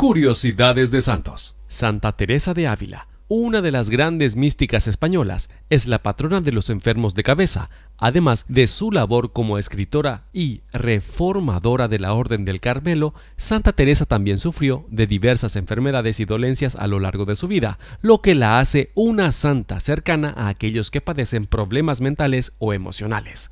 Curiosidades de Santos. Santa Teresa de Ávila, una de las grandes místicas españolas, es la patrona de los enfermos de cabeza, además de su labor como escritora y reformadora de la Orden del Carmelo, Santa Teresa también sufrió de diversas enfermedades y dolencias a lo largo de su vida, lo que la hace una santa cercana a aquellos que padecen problemas mentales o emocionales.